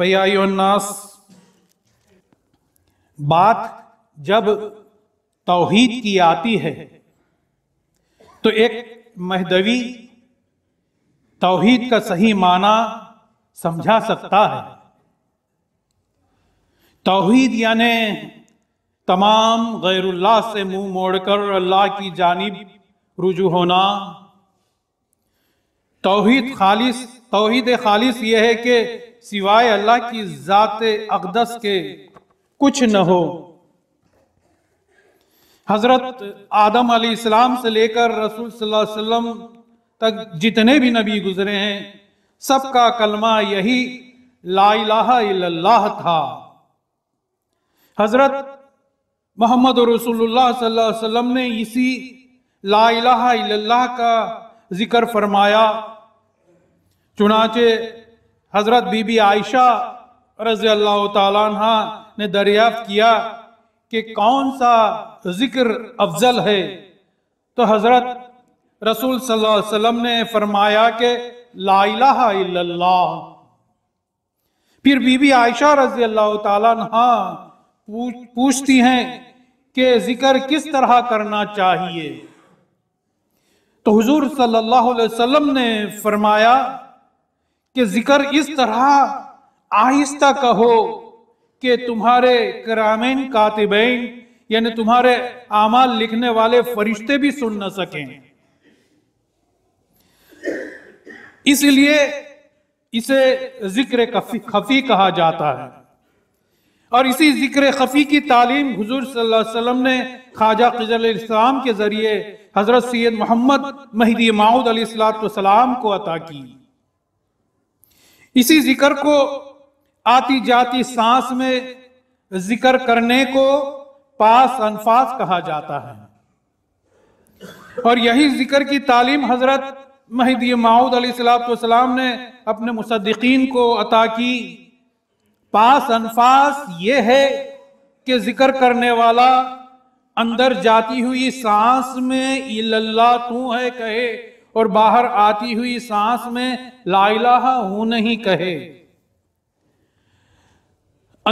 बात जब तौहीद की आती है तो एक महदवी तौहीद का सही माना समझा सकता है तौहीद यानी तमाम गैरुल्लाह से मुंह मोड़कर अल्लाह की जानिब रुजू होना तौहीद खालिस तौहीद खालिस यह है कि सिवाय अल्लाह की ज़ात अकदस के कुछ न हो हज़रत आदम आसमाम से लेकर रसूल सल्लल्लाहु अलैहि वसल्लम तक जितने भी नबी गुजरे हैं सबका कलमा यही लाला था हज़रत मोहम्मद रसूलुल्लाह सल्लल्लाहु अलैहि वसल्लम ने इसी लाला का जिक्र फरमाया चुनाचे हजरत बीबी आयशा रजी अल्लाह तहा ने दरियाफ्त किया कि कौन सा जिक्र अफजल है तो हजरत रसूल सल्लल्लाहु अलैहि वसल्लम ने फरमाया कि ला फिर बीबी आयशा रजी अल्लाह तहा पूछती हैं कि जिक्र किस तरह करना चाहिए तो हुजूर सल्लल्लाहु अलैहि वसल्लम ने फरमाया कि जिक्र इस तरह आहिस्ता कहो कि तुम्हारे करामिन कातिबैन यानी तुम्हारे आमाल लिखने वाले फरिश्ते भी सुन न सकें इसलिए इसे जिक्र खफी कहा जाता है और इसी जिक्र खफी की तालीम हजूर वसल्लम ने ख्वाजा इस्लाम के जरिए हजरत सैद मोहम्मद महदी माउद सलाम को अता की इसी जिक्र को आती जाती सांस में जिक्र करने को पास अनफास कहा जाता है और यही जिक्र की तालीम हजरत महदी माऊद सलाम ने अपने मुसद्दीन को अता की पास अनफास ये है कि जिक्र करने वाला अंदर जाती हुई सांस में इल्ला तू है कहे और बाहर आती हुई सांस में लाइला हूं नहीं कहे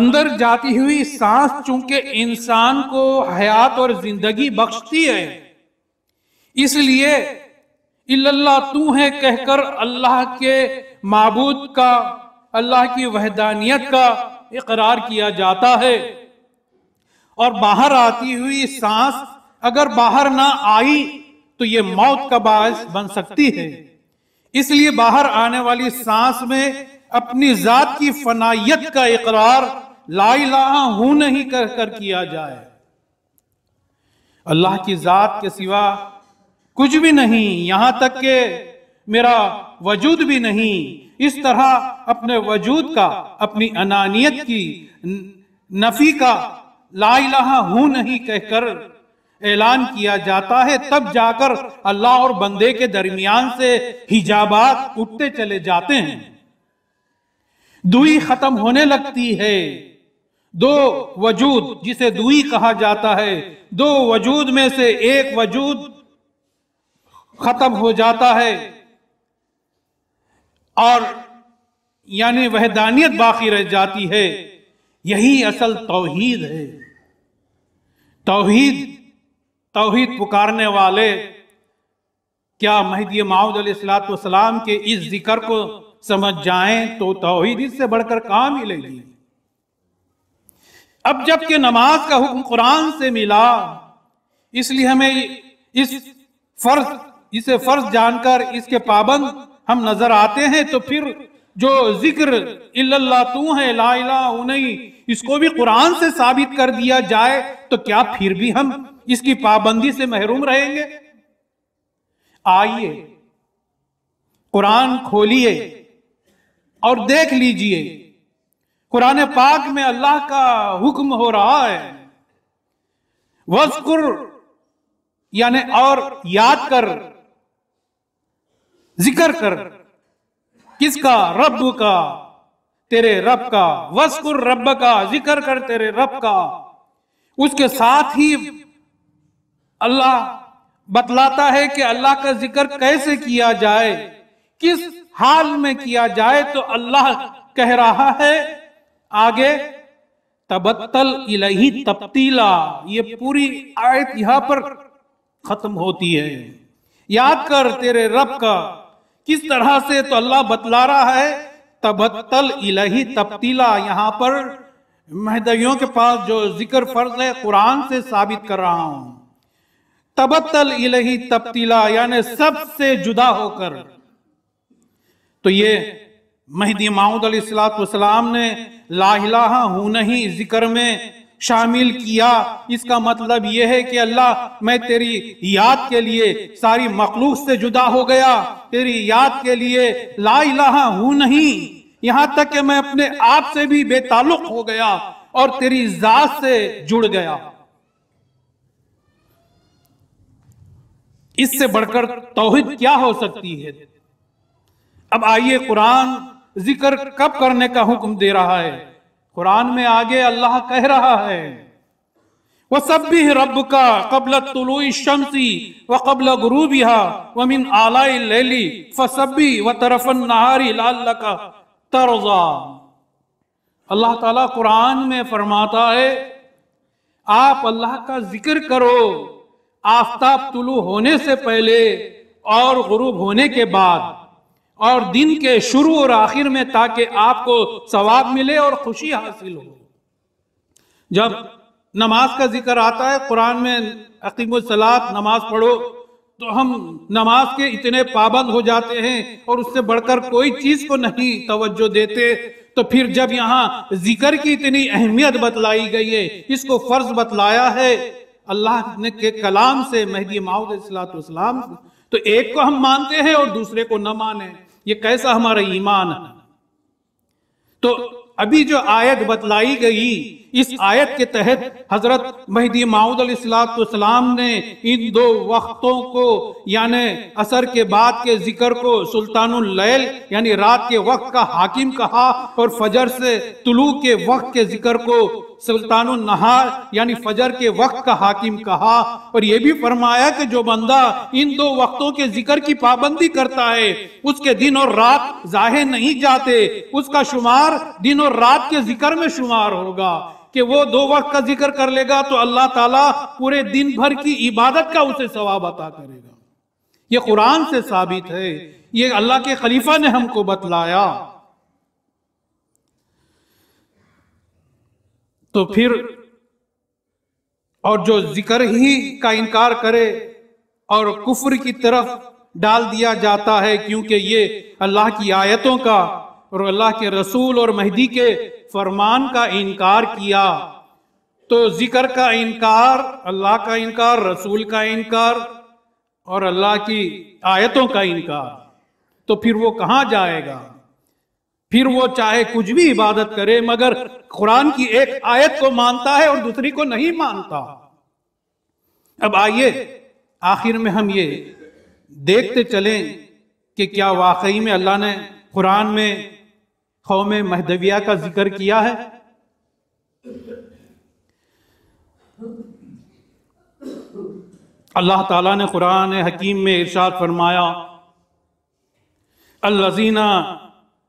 अंदर जाती हुई सांस चूंकि इंसान को हयात और जिंदगी बख्शती है इसलिए इल्लाह तू है कहकर अल्लाह के मबूद का अल्लाह की वहदानियत का इकरार किया जाता है और बाहर आती हुई सांस अगर बाहर ना आई तो ये मौत का बायस बन सकती है इसलिए बाहर आने वाली सांस में अपनी जात की फनाइत का इकरार लाई ला हूं नहीं कर कर किया जाए अल्लाह की जात के सिवा कुछ भी नहीं यहां तक के मेरा वजूद भी नहीं इस तरह अपने वजूद का अपनी अनानियत की नफी का लाई ला हूं नहीं कहकर ऐलान किया जाता है तब जाकर अल्लाह और बंदे के दरमियान से हिजाबात उठते चले जाते हैं दुई खत्म होने लगती है दो वजूद जिसे दुई कहा जाता है दो वजूद में से एक वजूद खत्म हो जाता है और यानी वहदानियत बाकी रह जाती है यही असल तोहीद है तोहीद तोहहीद पुकारने वाले क्या महदी सलाम के इस जिक्र को समझ जाएं तो तोहहीद इससे बढ़कर ले ली अब जबकि नमाज का हुक्म कुरान से मिला इसलिए हमें इस फर्ज इसे फर्ज जानकर इसके पाबंद हम नजर आते हैं तो फिर जो जिक्र इल्ला तू है ला नहीं इसको भी कुरान से साबित कर दिया जाए तो क्या फिर भी हम इसकी पाबंदी से महरूम रहेंगे आइए कुरान खोलिए और देख लीजिए कुरान पाक में अल्लाह का हुक्म हो रहा है वस्कुर यानी और याद कर जिक्र कर किसका रब का तेरे रब का वस्कुर रब का जिक्र कर तेरे रब का उसके साथ ही अल्लाह बतलाता है कि अल्लाह का जिक्र कैसे किया जाए किस हाल में किया जाए तो अल्लाह कह रहा है आगे तबत्तल इलाही तब्तीला ये पूरी आयत यहां पर खत्म होती है याद कर तेरे रब का किस तरह से तो अल्लाह बतला रहा है तबत्तल इलाही तब्तीला यहाँ पर महदवियों के पास जो जिक्र फर्ज है कुरान से साबित कर रहा हूं तबत्तल इलाही तब्तीला यानी सबसे जुदा होकर तो ये महदी माऊद सलाम ने लाहिला हूं नहीं जिक्र में शामिल किया इसका मतलब यह है कि अल्लाह मैं तेरी याद के लिए सारी मखलूक से जुदा हो गया तेरी याद के लिए ला इलाहा हूं नहीं यहां तक कि मैं अपने आप से भी बेताल्लुक हो गया और तेरी जात से जुड़ गया इससे बढ़कर तोहिद क्या हो सकती है अब आइए कुरान जिक्र कब करने का हुक्म दे रहा है कुरान में आगे अल्लाह कह रहा है वह सब भी रब का कबल तुलुई शमसी व कबल गुरु गुरूबिहा वमिन आलाई लेली फसबी व तरफन नहारी लाल का तरजा अल्लाह ताला कुरान में फरमाता है आप अल्लाह का जिक्र करो आफ्ताब तुलू होने से पहले और गुरूब होने के बाद और दिन के शुरू और आखिर में ताकि आपको सवाब मिले और खुशी हासिल हो जब नमाज का जिक्र आता है कुरान में सलात नमाज पढ़ो तो हम नमाज के इतने पाबंद हो जाते हैं और उससे बढ़कर कोई चीज को नहीं तवज्जो देते तो फिर जब यहाँ जिक्र की इतनी अहमियत बतलाई गई है इसको फर्ज बतलाया है अल्लाह ने के कलाम से मेहदी सलाम तो एक को हम मानते हैं और दूसरे को न माने ये कैसा हमारा ईमान है तो अभी जो आयत बतलाई गई इस आयत के तहत हजरत महदी माउदलाम ने इन दो वक्तों को यानि असर के बाद के जिक्र को सुल्तानुल यानी रात के वक्त का हाकिम कहा और फजर से तुलू के वक्त के जिक्र को सुल्तान नहार यानी फजर के वक्त का हाकिम कहा और यह भी फरमाया कि जो बंदा इन दो वक्तों के जिक्र की पाबंदी करता है उसके दिन और रात जाहिर नहीं जाते उसका शुमार दिन और रात के जिक्र में शुमार होगा कि वो दो वक्त का जिक्र कर लेगा तो अल्लाह ताला पूरे दिन भर की इबादत का उसे सवाब अता करेगा ये कुरान से साबित है ये अल्लाह के खलीफा ने हमको बतलाया तो फिर और जो जिक्र ही का इनकार करे और कुफर की तरफ डाल दिया जाता है क्योंकि ये अल्लाह की आयतों का और अल्लाह के रसूल और मेहदी के फरमान का इनकार किया तो जिक्र का इनकार अल्लाह का इनकार रसूल का इनकार और अल्लाह की आयतों का इनकार तो फिर वो कहाँ जाएगा फिर वो चाहे कुछ भी इबादत करे मगर कुरान की एक आयत को मानता है और दूसरी को नहीं मानता अब आइए आखिर में हम ये देखते चलें कि क्या वाकई में अल्लाह ने कुरान में कौम महदविया का जिक्र किया है अल्लाह ताला ने कुरान हकीम में इरशाद फरमाया अल्लाजीना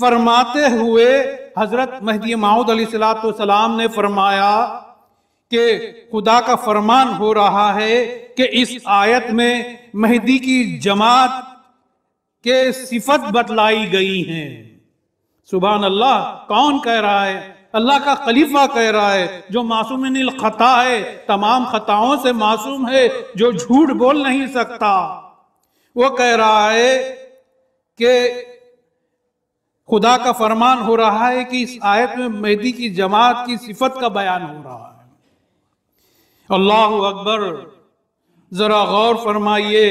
फरमाते हुए हजरत महदी माउद सलाम ने फरमाया कि खुदा का फरमान हो रहा है कि इस आयत में मेहदी की जमात के सिफत बतलाई गई हैं सुबह अल्लाह कौन कह रहा है अल्लाह का खलीफा कह रहा है जो मासूम खता है तमाम खताओं से मासूम है जो झूठ बोल नहीं सकता वो कह रहा है कि खुदा का फरमान हो रहा है कि इस आयत में मेहदी की जमात की सिफत का बयान हो रहा है अल्लाह अकबर ज़रा गौर फरमाइए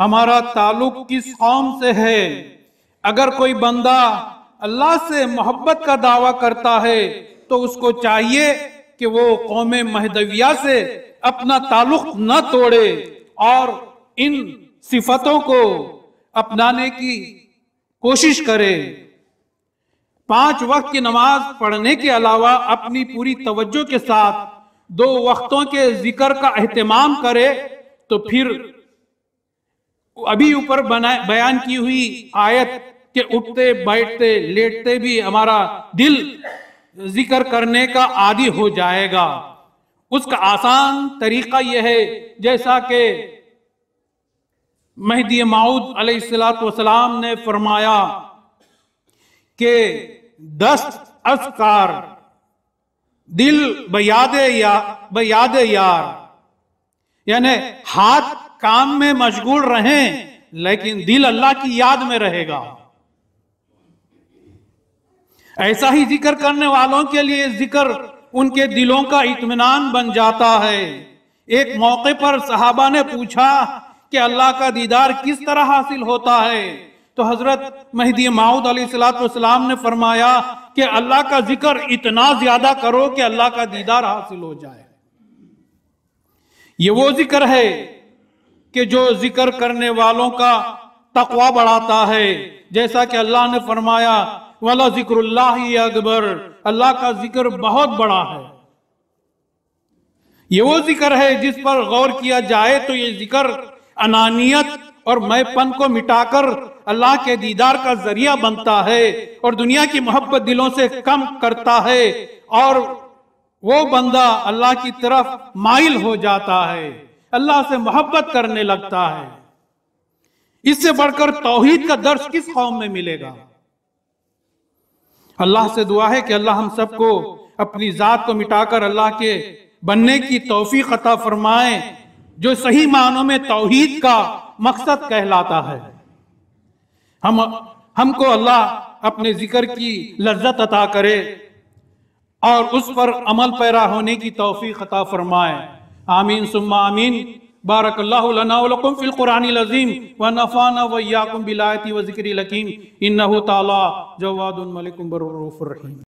हमारा ताल्लुक किस कौम से है अगर कोई बंदा अल्लाह से मोहब्बत का दावा करता है तो उसको चाहिए कि वो कौम महदविया से अपना ताल्लुक न तोड़े और इन सिफतों को अपनाने की कोशिश करे पांच वक्त की नमाज पढ़ने के अलावा अपनी पूरी तवज्जो के साथ दो वक्तों के जिक्र का अहतमाम करे तो फिर अभी ऊपर बयान की हुई आयत के उठते बैठते लेटते भी हमारा दिल जिक्र करने का आदि हो जाएगा उसका आसान तरीका यह है जैसा कि महदी माउद अलैहिस्सलाम ने फरमाया कि दस असकार दिल बयादे या बयादे यार यानी हाथ काम में मशगूल रहें लेकिन दिल अल्लाह की याद में रहेगा ऐसा ही जिक्र करने वालों के लिए जिक्र उनके दिलों का इत्मीनान बन जाता है एक मौके पर सहाबा ने पूछा कि अल्लाह का दीदार किस तरह हासिल होता है तो हजरत महदी माउद सलाम ने फरमाया कि अल्लाह का जिक्र इतना ज्यादा करो कि अल्लाह का दीदार हासिल हो जाए ये वो जिक्र है कि जो जिक्र करने वालों का तकवा बढ़ाता है जैसा कि अल्लाह ने फरमाया वाला जिक्र अकबर अल्लाह का जिक्र बहुत बड़ा है ये वो जिक्र है जिस पर गौर किया जाए तो ये जिक्र अनानियत और पन को मिटाकर अल्लाह के दीदार का जरिया बनता है और दुनिया की मोहब्बत दिलों से कम करता है और वो बंदा अल्लाह की तरफ माइल हो जाता है अल्लाह से मोहब्बत करने लगता है इससे बढ़कर तोहहीद का दर्श किस कौम में मिलेगा अल्लाह से दुआ है कि अल्लाह हम सबको अपनी ज़ात को मिटाकर अल्लाह के बनने की तोफ़ी खता फरमाए जो सही मानों में तोहहीद का मकसद कहलाता है हम हमको अल्लाह अपने जिक्र की लज्जत अता करे और उस पर अमल पैरा होने की तोफ़ी अता फरमाए आमीन सुम्मा आमीन بارك الله لنا ولكم في लजीम العظيم ونفعنا वयाकुम बिलायती وذكر الحكيم लकीम تعالى جواد ملك بر الرحيم